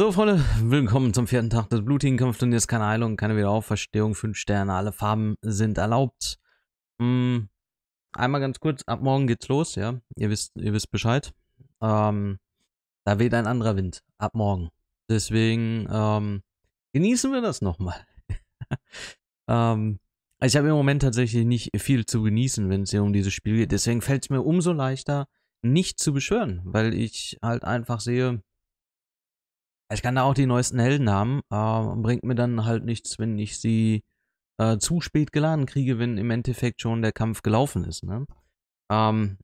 So, Freunde, willkommen zum vierten Tag des blutigen Kampfes keine Heilung, keine Wiederauferstehung, fünf Sterne, alle Farben sind erlaubt. Hm, einmal ganz kurz, ab morgen geht's los, ja, ihr wisst, ihr wisst Bescheid. Ähm, da weht ein anderer Wind, ab morgen. Deswegen ähm, genießen wir das nochmal. ähm, ich habe im Moment tatsächlich nicht viel zu genießen, wenn es hier um dieses Spiel geht. Deswegen fällt es mir umso leichter, nicht zu beschwören, weil ich halt einfach sehe, ich kann da auch die neuesten Helden haben. Äh, bringt mir dann halt nichts, wenn ich sie äh, zu spät geladen kriege, wenn im Endeffekt schon der Kampf gelaufen ist. Ne? Ähm,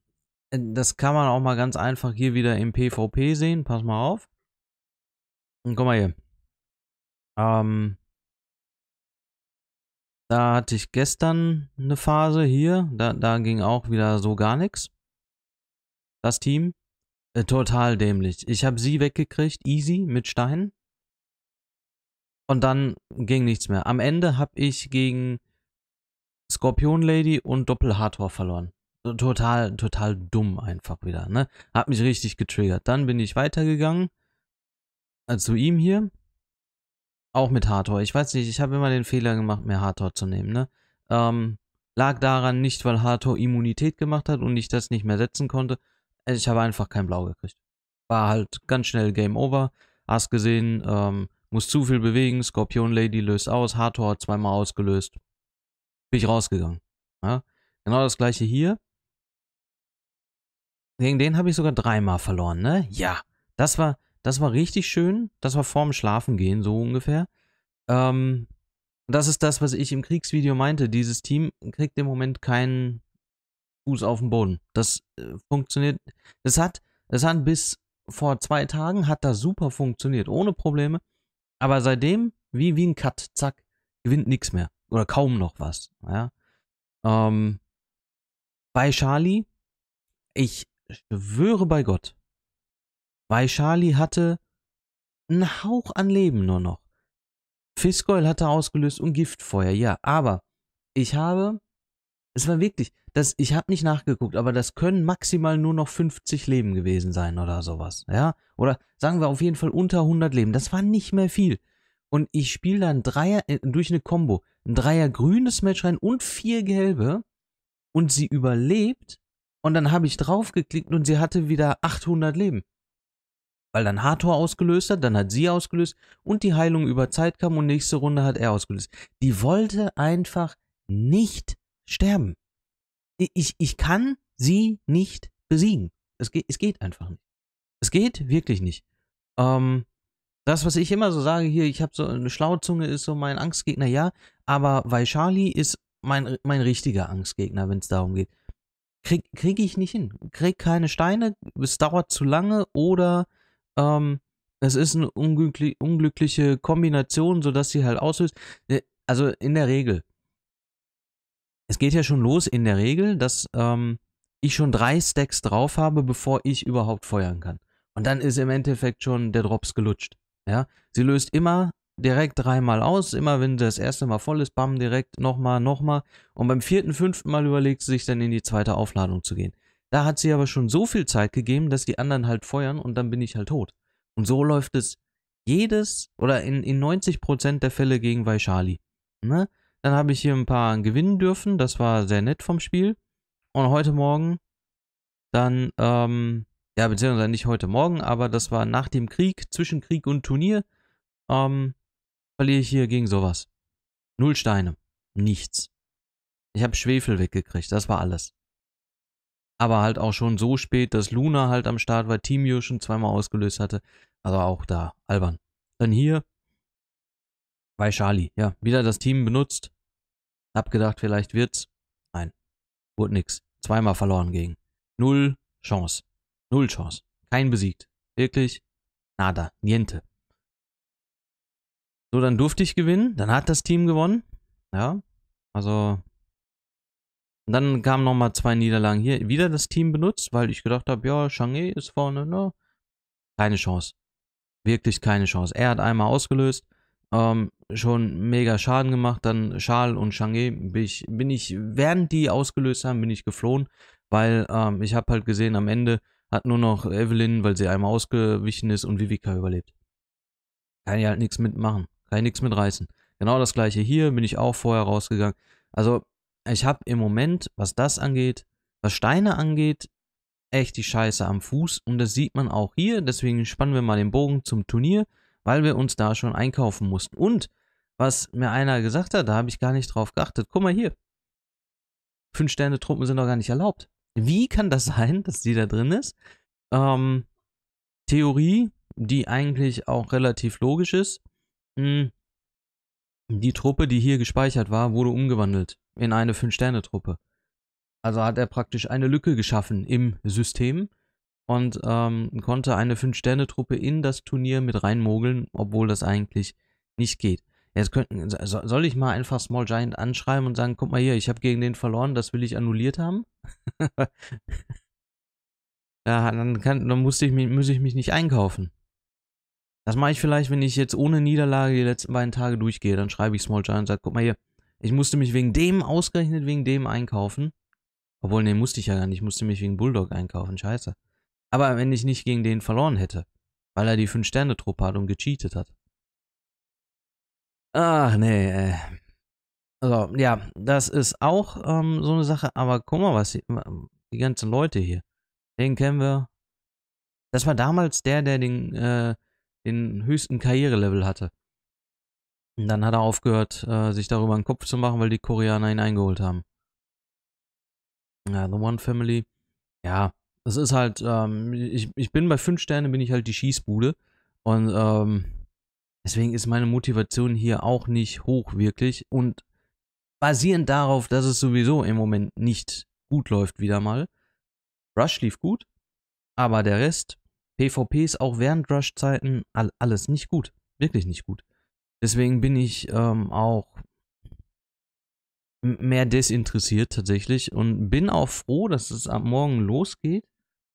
äh, das kann man auch mal ganz einfach hier wieder im PvP sehen. Pass mal auf. Und hm, guck mal hier. Ähm, da hatte ich gestern eine Phase hier. Da, da ging auch wieder so gar nichts. Das Team. Äh, total dämlich. Ich habe sie weggekriegt, easy, mit Stein. Und dann ging nichts mehr. Am Ende habe ich gegen Skorpion Lady und Doppel Hardcore verloren. Total, total dumm einfach wieder, ne? Hat mich richtig getriggert. Dann bin ich weitergegangen äh, zu ihm hier. Auch mit Hardcore. Ich weiß nicht, ich habe immer den Fehler gemacht, mehr Hardcore zu nehmen, ne? Ähm, lag daran nicht, weil Hardcore Immunität gemacht hat und ich das nicht mehr setzen konnte, also, ich habe einfach kein Blau gekriegt. War halt ganz schnell Game Over. Hast gesehen, ähm, muss zu viel bewegen, Skorpion Lady löst aus, Hathor zweimal ausgelöst. Bin ich rausgegangen. Ja? Genau das gleiche hier. Gegen den habe ich sogar dreimal verloren, ne? Ja. Das war, das war richtig schön. Das war vorm Schlafengehen, so ungefähr. Ähm, das ist das, was ich im Kriegsvideo meinte. Dieses Team kriegt im Moment keinen Fuß auf den Boden. Das äh, funktioniert. Es hat, es hat bis vor zwei Tagen hat das super funktioniert, ohne Probleme. Aber seitdem, wie, wie ein Cut, zack, gewinnt nichts mehr. Oder kaum noch was. Ja. Ähm, bei Charlie, ich schwöre bei Gott, bei Charlie hatte ein Hauch an Leben nur noch. Fiskoil hatte ausgelöst und Giftfeuer, ja, aber ich habe, es war wirklich, das, ich habe nicht nachgeguckt, aber das können maximal nur noch 50 Leben gewesen sein oder sowas, ja? Oder sagen wir auf jeden Fall unter 100 Leben. Das war nicht mehr viel. Und ich spiele dann Dreier äh, durch eine Combo, ein Dreier grünes Match rein und vier gelbe und sie überlebt und dann habe ich draufgeklickt und sie hatte wieder 800 Leben. Weil dann Hathor ausgelöst hat, dann hat sie ausgelöst und die Heilung über Zeit kam und nächste Runde hat er ausgelöst. Die wollte einfach nicht sterben ich, ich kann sie nicht besiegen. Es geht, es geht einfach nicht. Es geht wirklich nicht. Ähm, das, was ich immer so sage hier, ich habe so eine schlaue Zunge, ist so mein Angstgegner, ja, aber Vaishali ist mein, mein richtiger Angstgegner, wenn es darum geht. Kriege krieg ich nicht hin. Krieg keine Steine, es dauert zu lange oder ähm, es ist eine unglückliche Kombination, sodass sie halt auslöst. Äh, also in der Regel es geht ja schon los in der Regel, dass ähm, ich schon drei Stacks drauf habe, bevor ich überhaupt feuern kann. Und dann ist im Endeffekt schon der Drops gelutscht. Ja, sie löst immer direkt dreimal aus, immer wenn das erste Mal voll ist, bam, direkt nochmal, nochmal. Und beim vierten, fünften Mal überlegt sie sich dann in die zweite Aufladung zu gehen. Da hat sie aber schon so viel Zeit gegeben, dass die anderen halt feuern und dann bin ich halt tot. Und so läuft es jedes oder in, in 90% der Fälle gegen Vaishali. Ne? Dann habe ich hier ein paar gewinnen dürfen. Das war sehr nett vom Spiel. Und heute Morgen dann, ähm, ja, beziehungsweise nicht heute Morgen, aber das war nach dem Krieg, zwischen Krieg und Turnier, ähm, verliere ich hier gegen sowas. Null Steine. Nichts. Ich habe Schwefel weggekriegt, das war alles. Aber halt auch schon so spät, dass Luna halt am Start war, Timio schon zweimal ausgelöst hatte. Also auch da, albern. Dann hier bei Charlie, ja, wieder das Team benutzt. Hab gedacht, vielleicht wird's. Nein. Wurde nix. Zweimal verloren gegen. Null Chance. Null Chance. Kein besiegt. Wirklich nada. Niente. So, dann durfte ich gewinnen. Dann hat das Team gewonnen. Ja. Also. Und dann kamen nochmal zwei Niederlagen hier. Wieder das Team benutzt, weil ich gedacht habe, ja, Shanghai ist vorne, ne? Keine Chance. Wirklich keine Chance. Er hat einmal ausgelöst ähm, schon mega Schaden gemacht. Dann Schal und Chang'e bin ich, bin ich, während die ausgelöst haben, bin ich geflohen, weil ähm, ich habe halt gesehen, am Ende hat nur noch Evelyn, weil sie einmal ausgewichen ist und Vivica überlebt. Kann ich halt nichts mitmachen, kann ich nichts mitreißen. Genau das gleiche hier, bin ich auch vorher rausgegangen. Also ich habe im Moment, was das angeht, was Steine angeht, echt die Scheiße am Fuß und das sieht man auch hier. Deswegen spannen wir mal den Bogen zum Turnier weil wir uns da schon einkaufen mussten. Und was mir einer gesagt hat, da habe ich gar nicht drauf geachtet. Guck mal hier. Fünf-Sterne-Truppen sind doch gar nicht erlaubt. Wie kann das sein, dass die da drin ist? Ähm, Theorie, die eigentlich auch relativ logisch ist. Mh, hm. die Truppe, die hier gespeichert war, wurde umgewandelt in eine Fünf-Sterne-Truppe. Also hat er praktisch eine Lücke geschaffen im System und ähm, konnte eine 5-Sterne-Truppe in das Turnier mit reinmogeln, obwohl das eigentlich nicht geht. Jetzt könnten, soll ich mal einfach Small Giant anschreiben und sagen, guck mal hier, ich habe gegen den verloren, das will ich annulliert haben? ja, dann, kann, dann musste ich mich, muss ich mich nicht einkaufen. Das mache ich vielleicht, wenn ich jetzt ohne Niederlage die letzten beiden Tage durchgehe, dann schreibe ich Small Giant und sage, guck mal hier, ich musste mich wegen dem ausgerechnet, wegen dem einkaufen. Obwohl, nee, musste ich ja gar nicht, ich musste mich wegen Bulldog einkaufen, scheiße aber wenn ich nicht gegen den verloren hätte, weil er die 5-Sterne-Truppe hat und gecheatet hat. Ach nee, Also, ja, das ist auch ähm, so eine Sache, aber guck mal, was die, die ganzen Leute hier. Den kennen wir. Das war damals der, der den, äh, den höchsten Karrierelevel hatte. Und dann hat er aufgehört, äh, sich darüber einen Kopf zu machen, weil die Koreaner ihn eingeholt haben. Ja, The One Family. Ja, das ist halt, ähm, ich, ich bin bei fünf Sternen, bin ich halt die Schießbude. Und ähm, deswegen ist meine Motivation hier auch nicht hoch, wirklich. Und basierend darauf, dass es sowieso im Moment nicht gut läuft, wieder mal. Rush lief gut, aber der Rest, PvPs auch während Rush-Zeiten, alles nicht gut. Wirklich nicht gut. Deswegen bin ich ähm, auch mehr desinteressiert tatsächlich und bin auch froh, dass es ab Morgen losgeht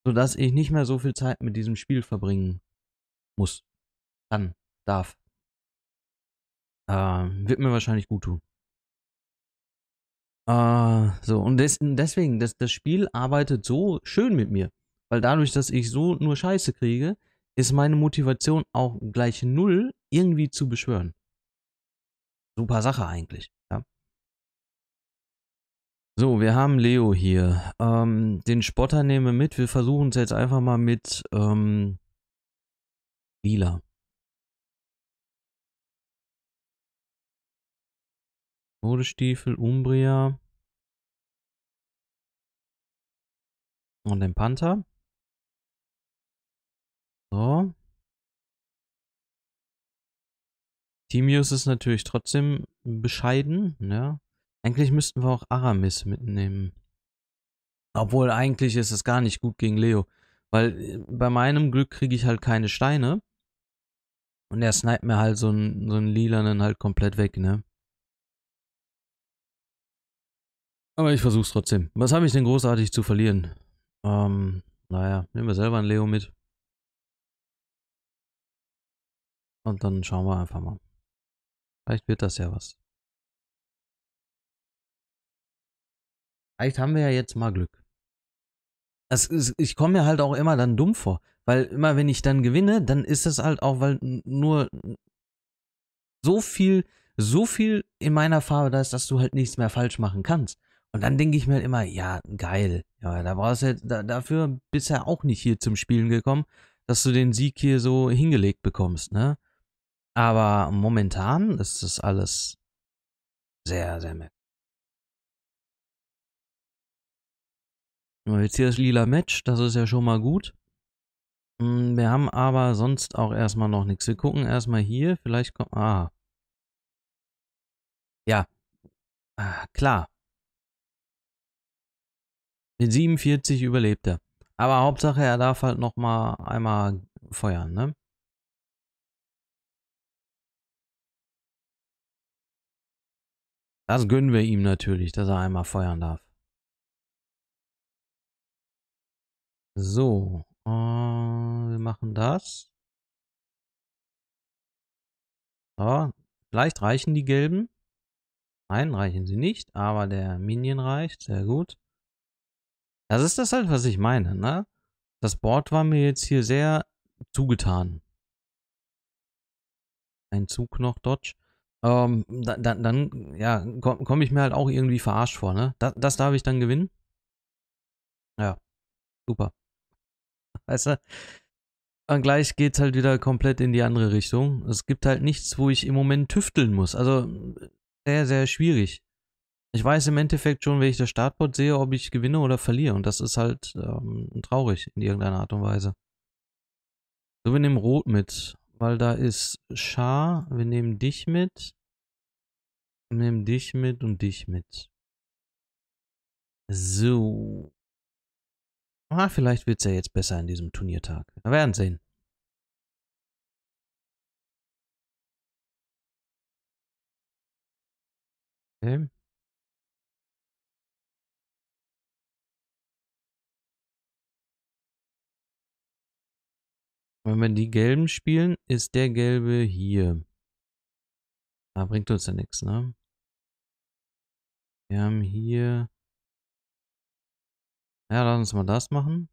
sodass ich nicht mehr so viel Zeit mit diesem Spiel verbringen muss, kann, darf. Ähm, wird mir wahrscheinlich gut tun. Äh, so, und des, deswegen, das, das Spiel arbeitet so schön mit mir, weil dadurch, dass ich so nur Scheiße kriege, ist meine Motivation auch gleich null irgendwie zu beschwören. Super Sache eigentlich. Ja. So, wir haben Leo hier. Ähm, den Spotter nehmen wir mit. Wir versuchen es jetzt einfach mal mit ähm, Lila. Modestiefel, Umbria. Und den Panther. So. Timius ist natürlich trotzdem bescheiden, ja. Eigentlich müssten wir auch Aramis mitnehmen. Obwohl eigentlich ist es gar nicht gut gegen Leo. Weil äh, bei meinem Glück kriege ich halt keine Steine. Und er sniped mir halt so einen, so einen lilanen halt komplett weg, ne? Aber ich versuch's trotzdem. Was habe ich denn großartig zu verlieren? Ähm, naja, nehmen wir selber einen Leo mit. Und dann schauen wir einfach mal. Vielleicht wird das ja was. Vielleicht haben wir ja jetzt mal Glück. Ist, ich komme mir halt auch immer dann dumm vor, weil immer wenn ich dann gewinne, dann ist es halt auch, weil nur so viel, so viel in meiner Farbe da ist, dass du halt nichts mehr falsch machen kannst. Und dann denke ich mir halt immer, ja, geil. Ja, da warst du halt, da, dafür bisher auch nicht hier zum Spielen gekommen, dass du den Sieg hier so hingelegt bekommst, ne? Aber momentan ist das alles sehr, sehr merkwürdig. Jetzt hier ist lila Match, das ist ja schon mal gut. Hm, wir haben aber sonst auch erstmal noch nichts. Wir gucken erstmal hier, vielleicht kommt... Ah. Ja. Ah, klar. Mit 47 überlebt er. Aber Hauptsache, er darf halt nochmal einmal feuern, ne? Das gönnen wir ihm natürlich, dass er einmal feuern darf. So, äh, wir machen das. So, vielleicht reichen die gelben. Nein, reichen sie nicht, aber der Minion reicht, sehr gut. Das ist das halt, was ich meine, ne? Das Board war mir jetzt hier sehr zugetan. Ein Zug noch, Dodge. Ähm, dann, dann, dann ja, komme komm ich mir halt auch irgendwie verarscht vor, ne? Das, das darf ich dann gewinnen? Ja, super. Weißt du? Und gleich geht's halt wieder komplett in die andere Richtung. Es gibt halt nichts, wo ich im Moment tüfteln muss. Also sehr, sehr schwierig. Ich weiß im Endeffekt schon, wenn ich das Startboard sehe, ob ich gewinne oder verliere. Und das ist halt ähm, traurig in irgendeiner Art und Weise. So, wir nehmen Rot mit, weil da ist Schar. Wir nehmen dich mit. Wir nehmen dich mit und dich mit. So. Ah, vielleicht wird es ja jetzt besser in diesem Turniertag. Wir werden sehen. Okay. Wenn wir die gelben spielen, ist der gelbe hier. Da bringt uns ja nichts, ne? Wir haben hier ja, lass uns mal das machen.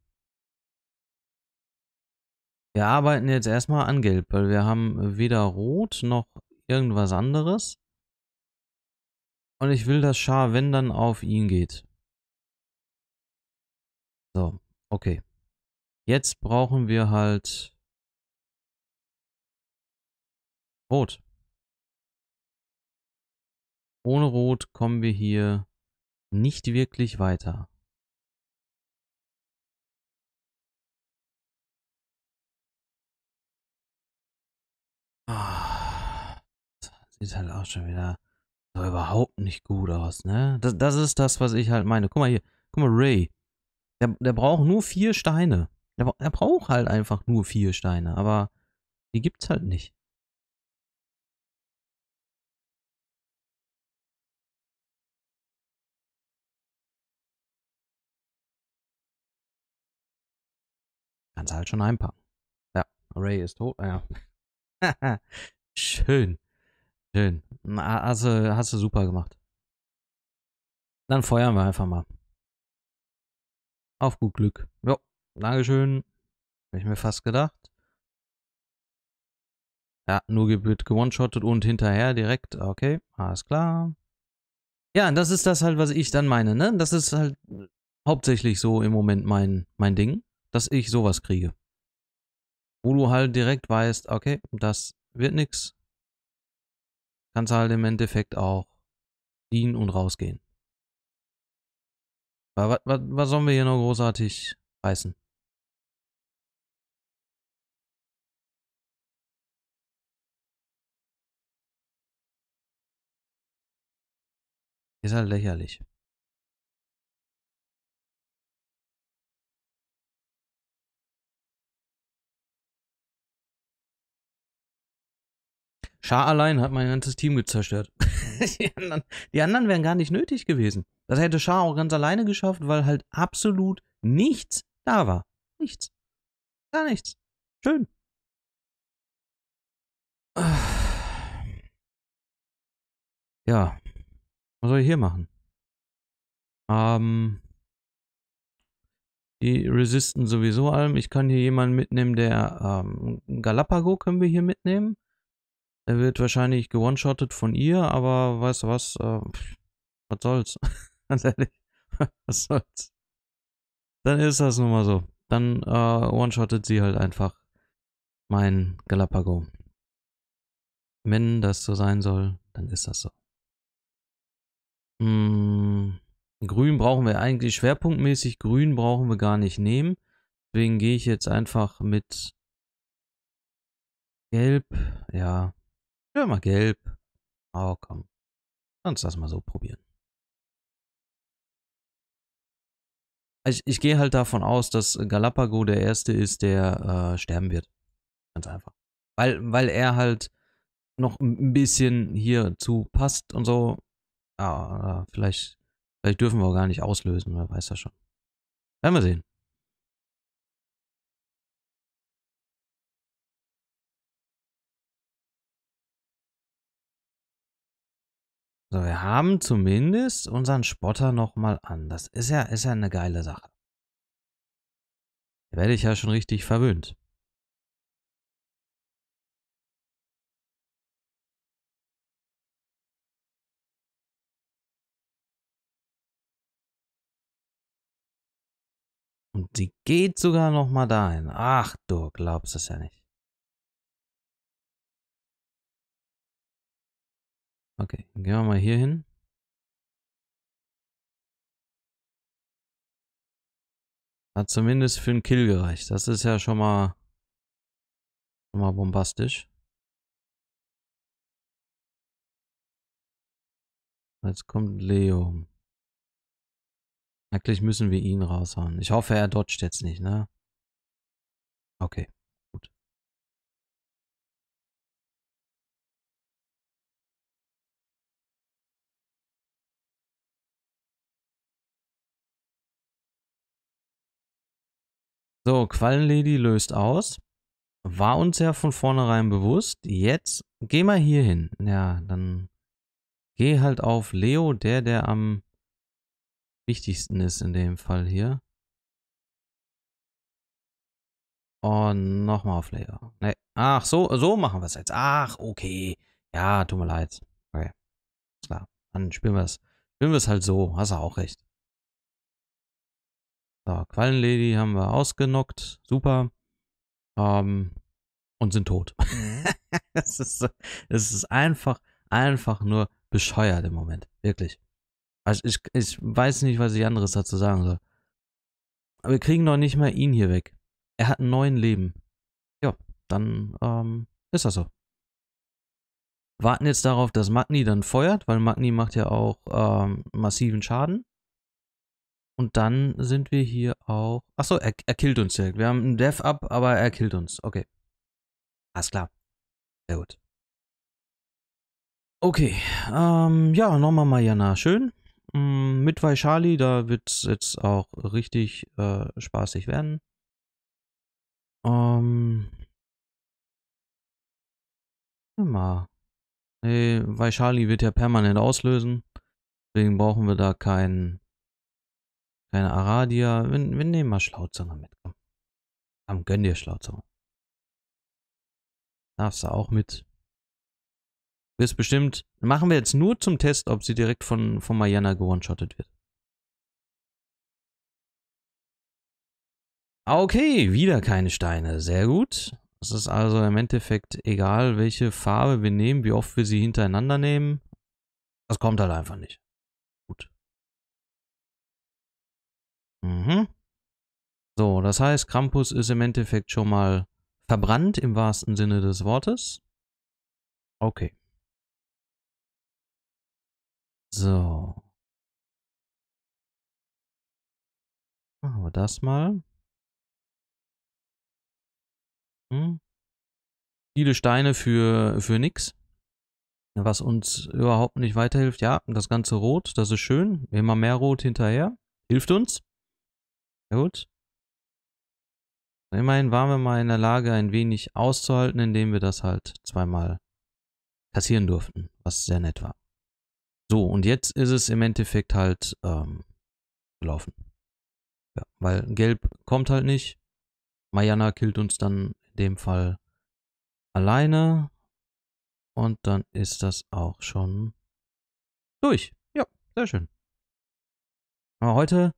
Wir arbeiten jetzt erstmal an Gelb, weil wir haben weder Rot noch irgendwas anderes. Und ich will, dass Schar, wenn dann auf ihn geht. So, okay. Jetzt brauchen wir halt Rot. Ohne Rot kommen wir hier nicht wirklich weiter. Ah, sieht halt auch schon wieder so überhaupt nicht gut aus, ne? Das, das ist das, was ich halt meine. Guck mal hier. Guck mal, Ray. Der, der braucht nur vier Steine. Der, der braucht halt einfach nur vier Steine, aber die gibt's halt nicht. Kannst halt schon einpacken. Ja, Ray ist tot. Ah ja. Schön. Schön. Also, hast du super gemacht. Dann feuern wir einfach mal. Auf gut Glück. Jo, Dankeschön. Habe ich mir fast gedacht. Ja, nur wird gewonshottet und hinterher direkt. Okay, alles klar. Ja, das ist das halt, was ich dann meine, ne? Das ist halt äh, hauptsächlich so im Moment mein, mein Ding, dass ich sowas kriege. Wo du halt direkt weißt, okay, das wird nichts. Kannst halt im Endeffekt auch dienen und rausgehen. Was, was, was sollen wir hier noch großartig reißen? Ist halt lächerlich. Schar allein hat mein ganzes Team zerstört. die, anderen, die anderen wären gar nicht nötig gewesen. Das hätte Schar auch ganz alleine geschafft, weil halt absolut nichts da war. Nichts. Gar nichts. Schön. Ja. Was soll ich hier machen? Ähm. Die resisten sowieso allem. Ich kann hier jemanden mitnehmen, der ähm, Galapago können wir hier mitnehmen. Er wird wahrscheinlich geone-shottet von ihr, aber weißt du was? Äh, was soll's? Ganz ehrlich, was soll's? Dann ist das nun mal so. Dann äh, one-shottet sie halt einfach mein Galapago. Wenn das so sein soll, dann ist das so. Hm, grün brauchen wir eigentlich schwerpunktmäßig. Grün brauchen wir gar nicht nehmen. Deswegen gehe ich jetzt einfach mit Gelb. Ja, ja, mal gelb. Oh, komm. Lass das mal so probieren. Ich, ich gehe halt davon aus, dass Galapago der Erste ist, der äh, sterben wird. Ganz einfach. Weil, weil er halt noch ein bisschen hier zu passt und so. Ja, äh, vielleicht, vielleicht dürfen wir auch gar nicht auslösen, wer weiß das schon. Werden wir sehen. So, wir haben zumindest unseren Spotter nochmal an. Das ist ja, ist ja eine geile Sache. Da werde ich ja schon richtig verwöhnt. Und sie geht sogar nochmal dahin. Ach, du glaubst es ja nicht. Okay, dann gehen wir mal hier hin. Hat zumindest für einen Kill gereicht. Das ist ja schon mal, schon mal bombastisch. Jetzt kommt Leo. Eigentlich müssen wir ihn raushauen. Ich hoffe, er dodgt jetzt nicht, ne? Okay. So, Quallenlady löst aus. War uns ja von vornherein bewusst. Jetzt geh mal hier hin. Ja, dann geh halt auf Leo, der, der am wichtigsten ist in dem Fall hier. Und nochmal auf Leo. Nee. Ach, so, so machen wir es jetzt. Ach, okay. Ja, tut mir leid. Okay. Klar. Dann spielen wir es. Spielen wir es halt so. Hast du auch recht. So, Quallenlady haben wir ausgenockt. Super. Ähm, und sind tot. Mhm. es, ist, es ist einfach, einfach nur bescheuert im Moment. Wirklich. Also ich, ich weiß nicht, was ich anderes dazu sagen soll. Aber wir kriegen noch nicht mal ihn hier weg. Er hat ein neues Leben. Ja, dann ähm, ist das so. Warten jetzt darauf, dass Magni dann feuert, weil Magni macht ja auch ähm, massiven Schaden. Und dann sind wir hier auch... Achso, er, er killt uns direkt. Wir haben einen Dev up, aber er killt uns. Okay. Alles klar. Sehr gut. Okay. Ähm, ja, nochmal Mariana. Schön. Mm, mit Vaishali, da wird es jetzt auch richtig äh, spaßig werden. Ähm. Mal. Nee, Vaishali wird ja permanent auslösen. Deswegen brauchen wir da keinen keine Aradia. Wir, wir nehmen mal Schlauzunge mit. Komm. Komm, gönn dir Schlauzunge. Darfst du auch mit. Wirst bestimmt. Machen wir jetzt nur zum Test, ob sie direkt von, von Mariana gewonshottet wird. Okay, wieder keine Steine. Sehr gut. Es ist also im Endeffekt egal, welche Farbe wir nehmen, wie oft wir sie hintereinander nehmen. Das kommt halt einfach nicht. Mhm. So, das heißt, Krampus ist im Endeffekt schon mal verbrannt im wahrsten Sinne des Wortes. Okay. So. Machen wir das mal. Hm. Viele Steine für, für nix. Was uns überhaupt nicht weiterhilft. Ja, das ganze Rot, das ist schön. Immer mehr Rot hinterher. Hilft uns. Na gut. Immerhin waren wir mal in der Lage, ein wenig auszuhalten, indem wir das halt zweimal kassieren durften, was sehr nett war. So, und jetzt ist es im Endeffekt halt ähm, gelaufen. Ja, weil Gelb kommt halt nicht. Mayana killt uns dann in dem Fall alleine. Und dann ist das auch schon durch. Ja, sehr schön. Aber heute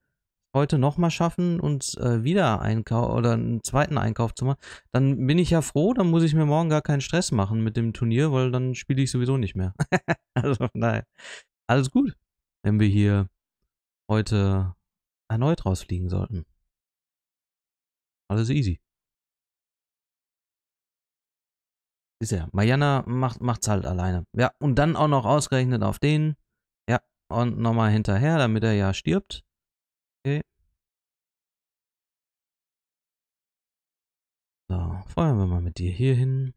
heute nochmal schaffen und äh, wieder Einkauf oder einen zweiten Einkauf zu machen, dann bin ich ja froh, dann muss ich mir morgen gar keinen Stress machen mit dem Turnier, weil dann spiele ich sowieso nicht mehr. also nein, alles gut, wenn wir hier heute erneut rausfliegen sollten. Alles easy. Ist ja. Mariana macht, macht's halt alleine. Ja, und dann auch noch ausgerechnet auf den. Ja, und nochmal hinterher, damit er ja stirbt. Feuern wir mal mit dir hier hin.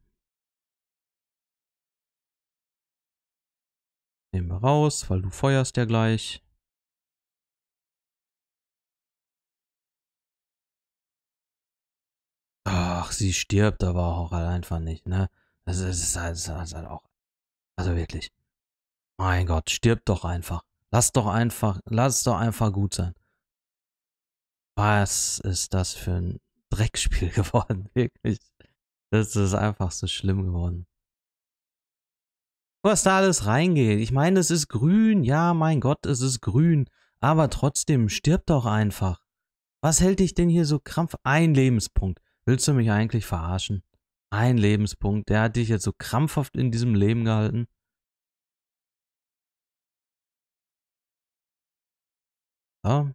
Nehmen wir raus, weil du feuerst ja gleich. Ach, sie stirbt aber auch halt einfach nicht, ne? Das ist, halt, das ist halt auch. Also wirklich. Mein Gott, stirb doch einfach. Lass doch einfach, lass doch einfach gut sein. Was ist das für ein Dreckspiel geworden, wirklich. Das ist einfach so schlimm geworden. Was da alles reingeht. Ich meine, es ist grün. Ja, mein Gott, es ist grün. Aber trotzdem, stirb doch einfach. Was hält dich denn hier so krampf? Ein Lebenspunkt. Willst du mich eigentlich verarschen? Ein Lebenspunkt. Der hat dich jetzt so krampfhaft in diesem Leben gehalten. So.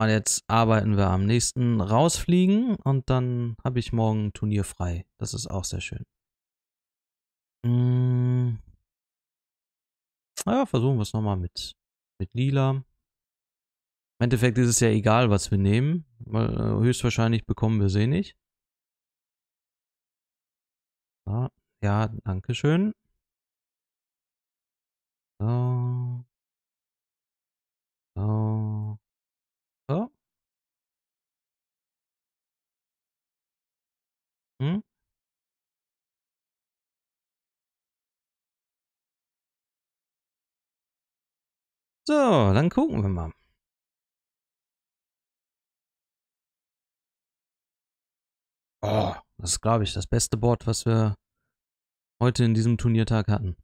Und jetzt arbeiten wir am nächsten rausfliegen und dann habe ich morgen Turnier frei. Das ist auch sehr schön. Hm. Mm. Naja, versuchen wir es nochmal mit, mit Lila. Im Endeffekt ist es ja egal, was wir nehmen. Weil äh, höchstwahrscheinlich bekommen wir sie nicht. Ja, ja danke schön. So. So. So. Mhm. So, dann gucken wir mal. Oh, das ist, glaube ich, das beste Board, was wir heute in diesem Turniertag hatten.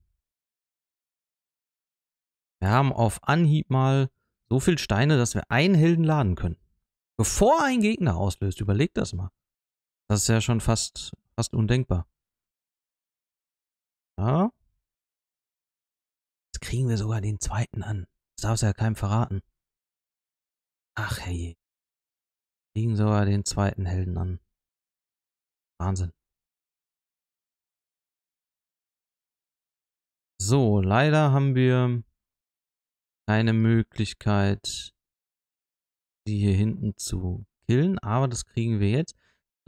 Wir haben auf Anhieb mal so viel Steine, dass wir einen Helden laden können. Bevor ein Gegner auslöst, überleg das mal. Das ist ja schon fast, fast undenkbar. Ja. Jetzt kriegen wir sogar den zweiten an. Das darfst du ja keinem verraten. Ach herrje. Kriegen sogar den zweiten Helden an. Wahnsinn. So, leider haben wir keine Möglichkeit, die hier hinten zu killen, aber das kriegen wir jetzt.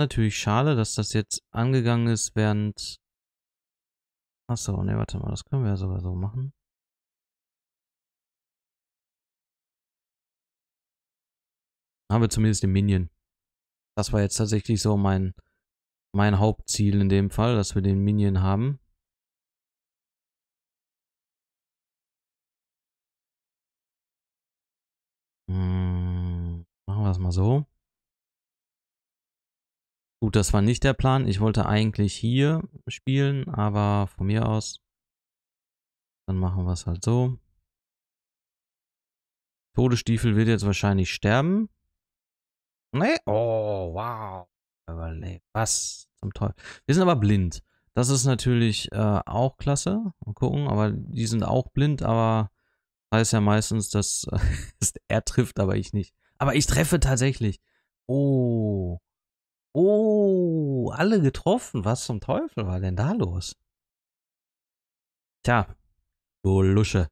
Natürlich schade, dass das jetzt angegangen ist, während... Achso, ne, warte mal, das können wir ja sogar so machen. Haben wir zumindest den Minion. Das war jetzt tatsächlich so mein, mein Hauptziel in dem Fall, dass wir den Minion haben. Hm, machen wir es mal so. Gut, das war nicht der Plan. Ich wollte eigentlich hier spielen, aber von mir aus. Dann machen wir es halt so. Todesstiefel wird jetzt wahrscheinlich sterben. Nee. Oh, wow. Überlebt. Was zum Teufel. Wir sind aber blind. Das ist natürlich äh, auch klasse. Mal gucken, aber die sind auch blind, aber heißt ja meistens, dass, dass er trifft, aber ich nicht. Aber ich treffe tatsächlich. Oh. Oh, alle getroffen. Was zum Teufel war denn da los? Tja, du Lusche.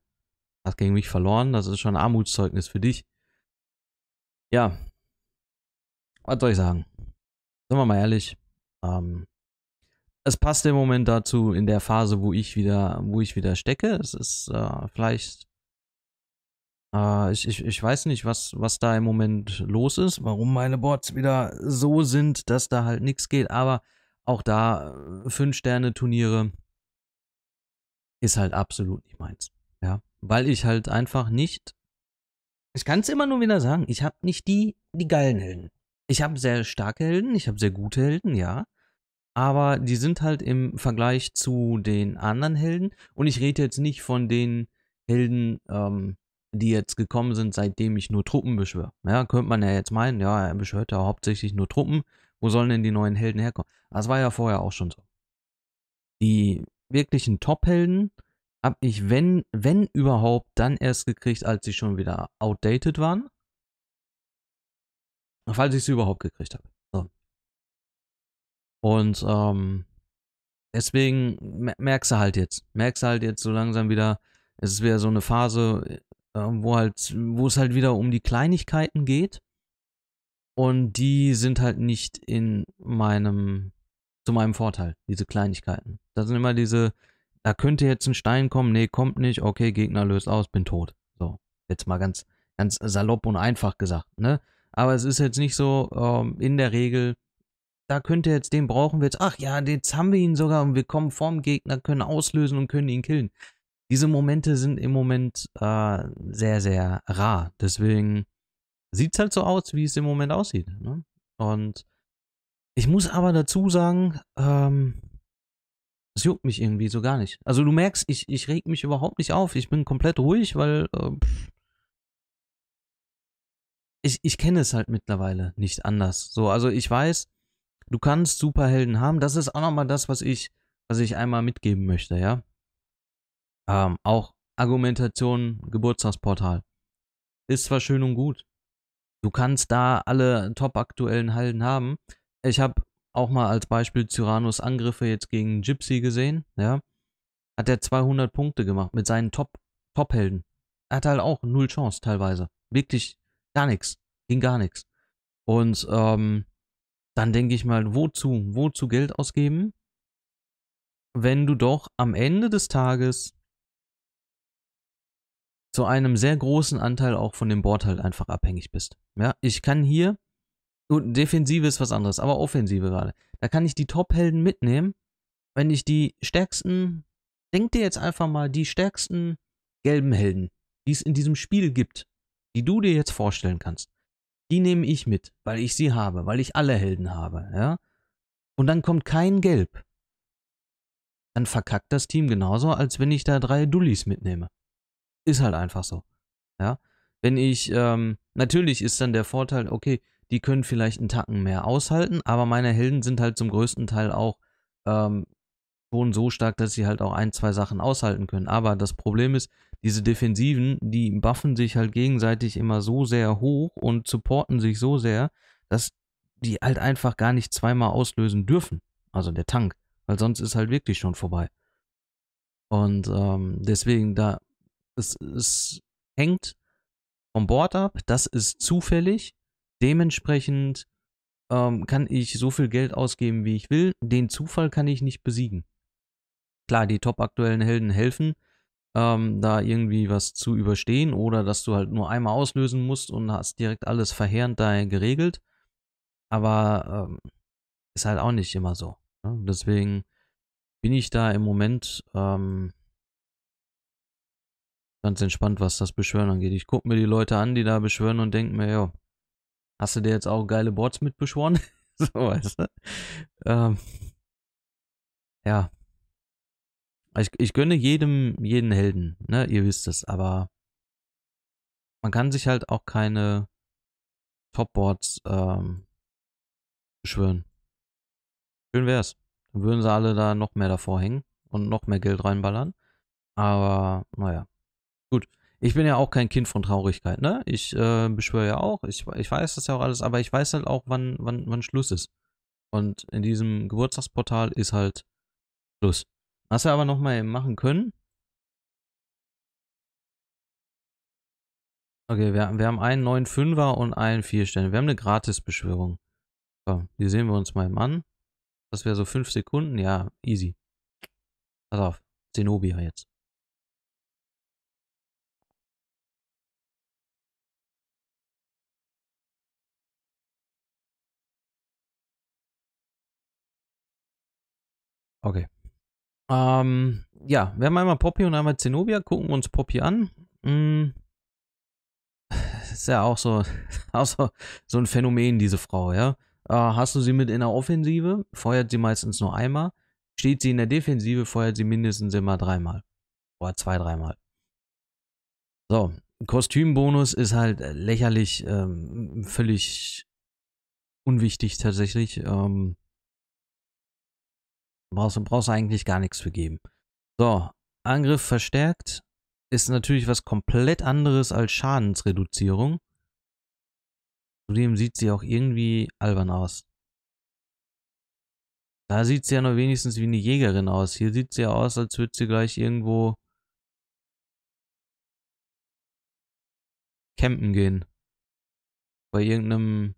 Hast gegen mich verloren. Das ist schon ein Armutszeugnis für dich. Ja. Was soll ich sagen? Sind wir mal ehrlich. Ähm, es passt im Moment dazu in der Phase, wo ich wieder, wo ich wieder stecke. Es ist äh, vielleicht äh, ich, ich, ich weiß nicht, was, was da im Moment los ist, warum meine Boards wieder so sind, dass da halt nichts geht. Aber auch da, 5-Sterne-Turniere äh, ist halt absolut nicht meins. Ja, weil ich halt einfach nicht, ich kann es immer nur wieder sagen, ich habe nicht die, die geilen Helden. Ich habe sehr starke Helden, ich habe sehr gute Helden, ja. Aber die sind halt im Vergleich zu den anderen Helden. Und ich rede jetzt nicht von den Helden, ähm, die jetzt gekommen sind, seitdem ich nur Truppen beschwöre. Ja, könnte man ja jetzt meinen, ja, er beschwört ja hauptsächlich nur Truppen. Wo sollen denn die neuen Helden herkommen? Das war ja vorher auch schon so. Die wirklichen Top-Helden habe ich, wenn, wenn überhaupt, dann erst gekriegt, als sie schon wieder outdated waren. Falls ich sie überhaupt gekriegt habe. So. Und ähm, deswegen merkst du halt jetzt, merkst du halt jetzt so langsam wieder, es ist wieder so eine Phase, ähm, wo halt, wo es halt wieder um die Kleinigkeiten geht. Und die sind halt nicht in meinem, zu meinem Vorteil, diese Kleinigkeiten. Da sind immer diese, da könnte jetzt ein Stein kommen, nee, kommt nicht, okay, Gegner löst aus, bin tot. So, jetzt mal ganz, ganz salopp und einfach gesagt, ne? Aber es ist jetzt nicht so, ähm, in der Regel, da könnte jetzt, den brauchen wir jetzt, ach ja, jetzt haben wir ihn sogar und wir kommen vorm Gegner, können auslösen und können ihn killen diese Momente sind im Moment äh, sehr, sehr rar. Deswegen sieht es halt so aus, wie es im Moment aussieht. Ne? Und ich muss aber dazu sagen, ähm, es juckt mich irgendwie so gar nicht. Also du merkst, ich, ich reg mich überhaupt nicht auf. Ich bin komplett ruhig, weil äh, ich, ich kenne es halt mittlerweile nicht anders. So, also ich weiß, du kannst Superhelden haben. Das ist auch nochmal das, was ich, was ich einmal mitgeben möchte, ja. Ähm, auch Argumentation, Geburtstagsportal. Ist zwar schön und gut. Du kannst da alle top aktuellen Hallen haben. Ich habe auch mal als Beispiel Tyrannos Angriffe jetzt gegen Gypsy gesehen. Ja, hat er 200 Punkte gemacht mit seinen Top Top-Helden. Er hat halt auch null Chance teilweise. Wirklich gar nichts. Ging gar nichts. Und ähm, dann denke ich mal, wozu, wozu Geld ausgeben, wenn du doch am Ende des Tages zu einem sehr großen Anteil auch von dem Board halt einfach abhängig bist. Ja, ich kann hier, gut, Defensive ist was anderes, aber Offensive gerade. Da kann ich die Top-Helden mitnehmen, wenn ich die stärksten, denk dir jetzt einfach mal die stärksten gelben Helden, die es in diesem Spiel gibt, die du dir jetzt vorstellen kannst. Die nehme ich mit, weil ich sie habe, weil ich alle Helden habe, ja. Und dann kommt kein Gelb. Dann verkackt das Team genauso, als wenn ich da drei Dullis mitnehme. Ist halt einfach so. Ja. Wenn ich, ähm, natürlich ist dann der Vorteil, okay, die können vielleicht einen Tacken mehr aushalten, aber meine Helden sind halt zum größten Teil auch ähm, schon so stark, dass sie halt auch ein, zwei Sachen aushalten können. Aber das Problem ist, diese Defensiven, die buffen sich halt gegenseitig immer so sehr hoch und supporten sich so sehr, dass die halt einfach gar nicht zweimal auslösen dürfen. Also der Tank. Weil sonst ist halt wirklich schon vorbei. Und ähm, deswegen, da es, es hängt vom Board ab, das ist zufällig. Dementsprechend ähm, kann ich so viel Geld ausgeben, wie ich will. Den Zufall kann ich nicht besiegen. Klar, die top aktuellen Helden helfen, ähm, da irgendwie was zu überstehen oder dass du halt nur einmal auslösen musst und hast direkt alles verheerend da geregelt. Aber ähm, ist halt auch nicht immer so. Ne? Deswegen bin ich da im Moment ähm, ganz entspannt, was das Beschwören angeht. Ich gucke mir die Leute an, die da beschwören und denke mir, ja, hast du dir jetzt auch geile Boards mitbeschworen? so, weißt du? Ähm, ja. Ich, ich gönne jedem, jeden Helden, ne? Ihr wisst es, aber man kann sich halt auch keine Topboards ähm, beschwören. Schön wär's. Dann würden sie alle da noch mehr davor hängen und noch mehr Geld reinballern. Aber naja. Gut, ich bin ja auch kein Kind von Traurigkeit, ne? Ich äh, beschwöre ja auch, ich, ich weiß das ja auch alles, aber ich weiß halt auch, wann, wann, wann Schluss ist. Und in diesem Geburtstagsportal ist halt Schluss. Was wir aber nochmal machen können. Okay, wir, wir haben einen 9,5er und einen 4 Sterne. Wir haben eine Gratis-Beschwörung. So, die sehen wir uns mal an. Das wäre so 5 Sekunden. Ja, easy. Pass auf. Zenobia jetzt. Okay. Ähm, ja, wir haben einmal Poppy und einmal Zenobia. Gucken wir uns Poppy an. Mm. Ist ja auch so, auch so, so ein Phänomen, diese Frau, ja. Äh, hast du sie mit in der Offensive, feuert sie meistens nur einmal. Steht sie in der Defensive, feuert sie mindestens immer dreimal. Oder zwei, dreimal. So, Kostümbonus ist halt äh, lächerlich, ähm, völlig unwichtig tatsächlich. Ähm, Brauchst du brauchst eigentlich gar nichts für geben. So, Angriff verstärkt ist natürlich was komplett anderes als Schadensreduzierung. Zudem sieht sie auch irgendwie albern aus. Da sieht sie ja nur wenigstens wie eine Jägerin aus. Hier sieht sie ja aus, als würde sie gleich irgendwo campen gehen. Bei irgendeinem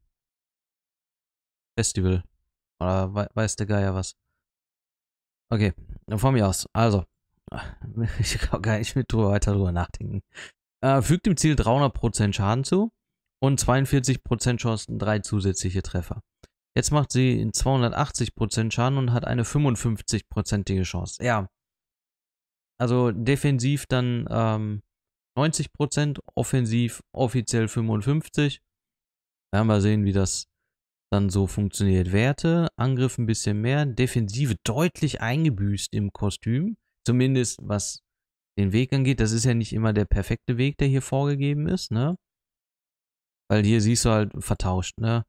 Festival. Oder weiß der Geier was. Okay, von mir aus. Also, ich kann gar nicht mit drüber weiter drüber nachdenken. Äh, fügt dem Ziel 300% Schaden zu und 42% Chancen drei zusätzliche Treffer. Jetzt macht sie 280% Schaden und hat eine 55%ige Chance. Ja. Also defensiv dann ähm, 90%, offensiv offiziell 55%. Werden wir sehen, wie das dann so funktioniert. Werte, Angriff ein bisschen mehr, Defensive deutlich eingebüßt im Kostüm. Zumindest was den Weg angeht. Das ist ja nicht immer der perfekte Weg, der hier vorgegeben ist, ne? Weil hier siehst du halt vertauscht, ne?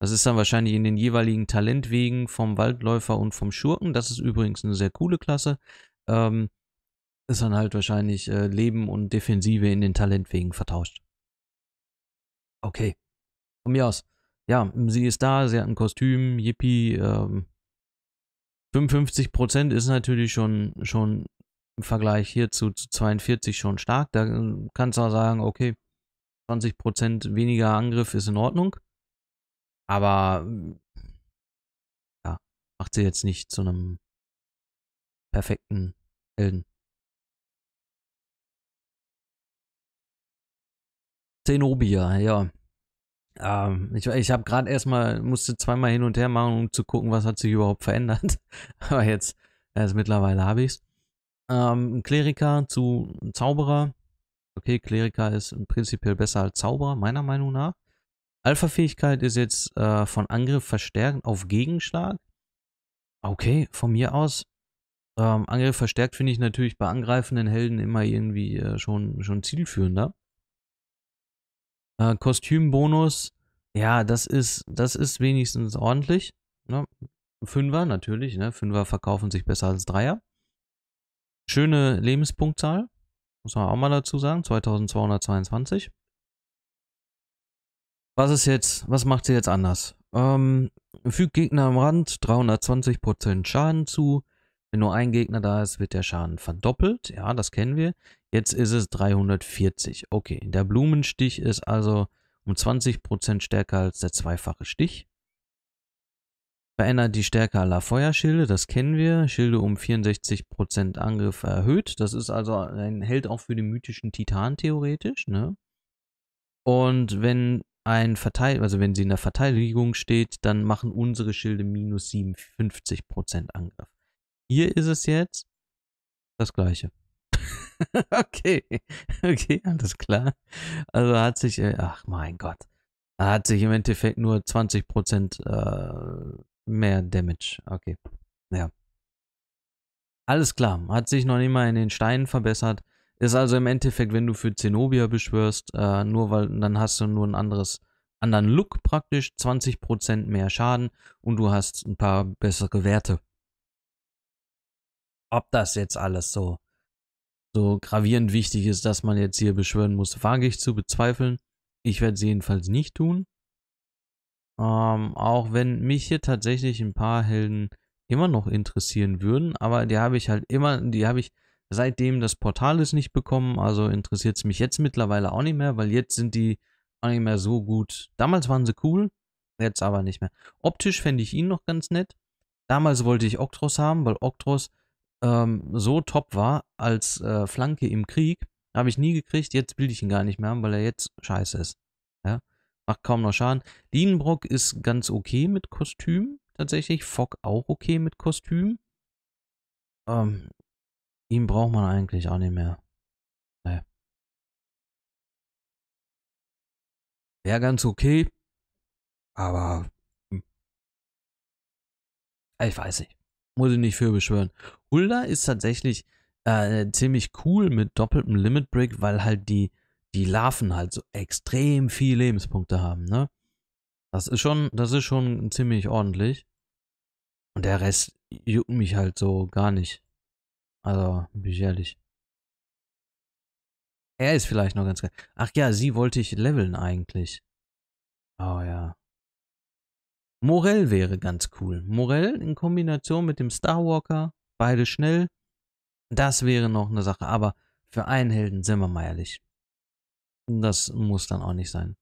Das ist dann wahrscheinlich in den jeweiligen Talentwegen vom Waldläufer und vom Schurken. Das ist übrigens eine sehr coole Klasse. Ähm, ist dann halt wahrscheinlich äh, Leben und Defensive in den Talentwegen vertauscht. Okay. Von mir aus ja, sie ist da, sie hat ein Kostüm, yippie. Ähm, 55% ist natürlich schon, schon im Vergleich hierzu zu 42 schon stark. Da äh, kannst du auch sagen, okay, 20% weniger Angriff ist in Ordnung. Aber ja, macht sie jetzt nicht zu einem perfekten Helden. Zenobia, ja. Ähm, ich ich habe gerade erstmal, musste zweimal hin und her machen, um zu gucken, was hat sich überhaupt verändert. Aber jetzt, also mittlerweile habe ich es. Ähm, Kleriker zu Zauberer. Okay, Kleriker ist prinzipiell besser als Zauberer, meiner Meinung nach. Alpha-Fähigkeit ist jetzt äh, von Angriff verstärkt auf Gegenschlag. Okay, von mir aus. Ähm, Angriff verstärkt finde ich natürlich bei angreifenden Helden immer irgendwie äh, schon, schon zielführender. Äh, Kostümbonus, ja, das ist, das ist wenigstens ordentlich. Ne? Fünfer natürlich, ne? Fünfer verkaufen sich besser als Dreier. Schöne Lebenspunktzahl, muss man auch mal dazu sagen, 2222. Was ist jetzt, was macht sie jetzt anders? Ähm, fügt Gegner am Rand 320% Schaden zu, wenn nur ein Gegner da ist, wird der Schaden verdoppelt. Ja, das kennen wir. Jetzt ist es 340. Okay, der Blumenstich ist also um 20% stärker als der zweifache Stich. Verändert die Stärke aller Feuerschilde, das kennen wir. Schilde um 64% Angriff erhöht. Das ist also ein Held auch für den mythischen Titan theoretisch. Ne? Und wenn ein Verteil, also wenn sie in der Verteidigung steht, dann machen unsere Schilde minus 57% Angriff. Hier ist es jetzt das gleiche. okay, okay, alles klar. Also hat sich, äh, ach mein Gott, hat sich im Endeffekt nur 20% äh, mehr Damage. Okay, ja. Alles klar, hat sich noch nicht mal in den Steinen verbessert. Ist also im Endeffekt, wenn du für Zenobia beschwörst, äh, nur weil, dann hast du nur ein anderes anderen Look praktisch, 20% mehr Schaden und du hast ein paar bessere Werte ob das jetzt alles so, so gravierend wichtig ist, dass man jetzt hier beschwören muss, wage ich zu bezweifeln. Ich werde es jedenfalls nicht tun. Ähm, auch wenn mich hier tatsächlich ein paar Helden immer noch interessieren würden, aber die habe ich halt immer, die habe ich seitdem das Portal ist nicht bekommen, also interessiert es mich jetzt mittlerweile auch nicht mehr, weil jetzt sind die auch nicht mehr so gut. Damals waren sie cool, jetzt aber nicht mehr. Optisch fände ich ihn noch ganz nett. Damals wollte ich Octros haben, weil Octros ähm, so top war als äh, Flanke im Krieg. Habe ich nie gekriegt, jetzt will ich ihn gar nicht mehr haben, weil er jetzt scheiße ist. Ja? Macht kaum noch Schaden. Lienbrock ist ganz okay mit Kostüm, tatsächlich. Fock auch okay mit Kostüm. Ähm, ihn braucht man eigentlich auch nicht mehr. Naja. Wäre ganz okay, aber hm. ich weiß nicht. Muss ich nicht für beschwören. Hulda ist tatsächlich äh, ziemlich cool mit doppeltem Limit Break, weil halt die, die Larven halt so extrem viel Lebenspunkte haben, ne? Das ist schon, das ist schon ziemlich ordentlich. Und der Rest juckt mich halt so gar nicht. Also, bin ich ehrlich. Er ist vielleicht noch ganz geil. Ach ja, sie wollte ich leveln eigentlich. Oh ja. Morell wäre ganz cool. Morell in Kombination mit dem Starwalker beide schnell. Das wäre noch eine Sache, aber für einen Helden sind wir meierlich. Das muss dann auch nicht sein.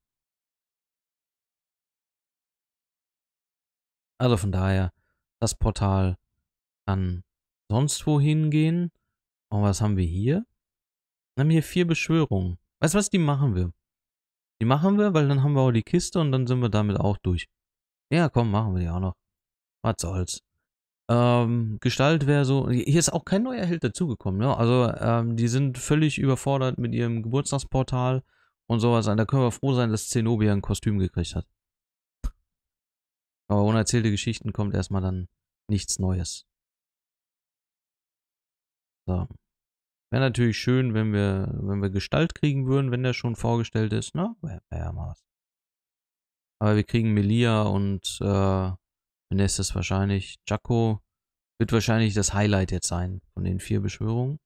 Also von daher, das Portal kann sonst wohin gehen. Und was haben wir hier? Wir haben hier vier Beschwörungen. Weißt du was, die machen wir. Die machen wir, weil dann haben wir auch die Kiste und dann sind wir damit auch durch. Ja, komm, machen wir die auch noch. Was soll's. Ähm, Gestalt wäre so. Hier ist auch kein neuer Held dazugekommen. Ne? Also ähm, die sind völlig überfordert mit ihrem Geburtstagsportal und sowas. Da können wir froh sein, dass Zenobia ein Kostüm gekriegt hat. Aber unerzählte Geschichten kommt erstmal dann nichts Neues. So. Wäre natürlich schön, wenn wir, wenn wir Gestalt kriegen würden, wenn der schon vorgestellt ist. Ne? Wäre ja mal was. Aber wir kriegen Melia und äh, dann ist das wahrscheinlich Jaco. Wird wahrscheinlich das Highlight jetzt sein von den vier Beschwörungen.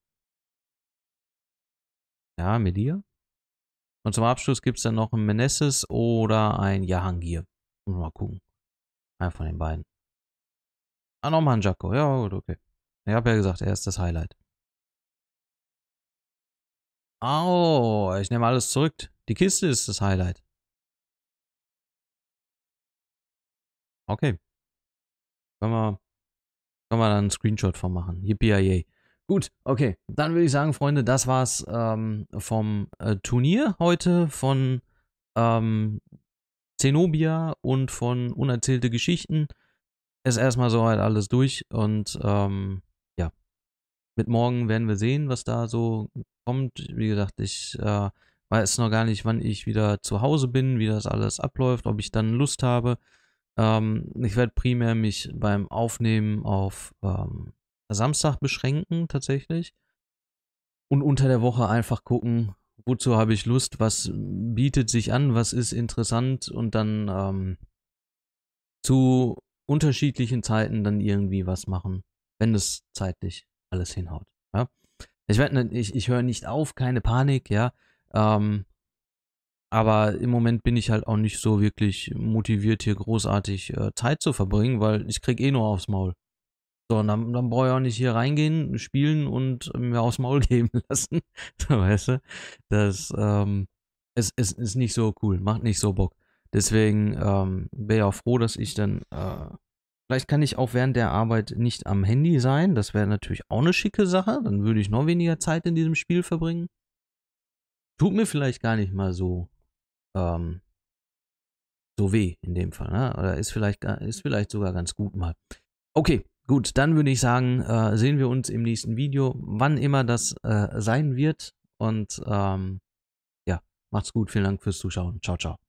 Ja, Medir. Und zum Abschluss gibt es dann noch ein Meneses oder ein Jahangir. Mal gucken. Einer von den beiden. Ah, nochmal ein Jaco. Ja, gut, okay. Ich habe ja gesagt, er ist das Highlight. Au, oh, ich nehme alles zurück. Die Kiste ist das Highlight. Okay. Können wir, können wir dann einen Screenshot von machen. Yippie Gut, okay. Dann würde ich sagen, Freunde, das war's ähm, vom äh, Turnier heute von ähm, Zenobia und von Unerzählte Geschichten. Ist erstmal soweit alles durch und ähm, ja, mit morgen werden wir sehen, was da so kommt. Wie gesagt, ich äh, weiß noch gar nicht, wann ich wieder zu Hause bin, wie das alles abläuft, ob ich dann Lust habe. Ähm, ich werde primär mich beim Aufnehmen auf ähm, Samstag beschränken tatsächlich. Und unter der Woche einfach gucken, wozu habe ich Lust, was bietet sich an, was ist interessant und dann ähm, zu unterschiedlichen Zeiten dann irgendwie was machen, wenn es zeitlich alles hinhaut. Ja? Ich, ne, ich, ich höre nicht auf, keine Panik, ja. Ähm, aber im Moment bin ich halt auch nicht so wirklich motiviert, hier großartig äh, Zeit zu verbringen, weil ich krieg eh nur aufs Maul. So, und dann, dann brauche ich auch nicht hier reingehen, spielen und mir aufs Maul geben lassen. so, weißt du? Das ähm, ist, ist, ist nicht so cool, macht nicht so Bock. Deswegen ähm, wäre ich auch froh, dass ich dann. Äh, vielleicht kann ich auch während der Arbeit nicht am Handy sein. Das wäre natürlich auch eine schicke Sache. Dann würde ich noch weniger Zeit in diesem Spiel verbringen. Tut mir vielleicht gar nicht mal so ähm, so weh in dem Fall. Ne? Oder ist vielleicht, ist mhm. vielleicht sogar ganz gut mal. Okay, gut, dann würde ich sagen, äh, sehen wir uns im nächsten Video, wann immer das äh, sein wird. Und ähm, ja, macht's gut, vielen Dank fürs Zuschauen. Ciao, ciao.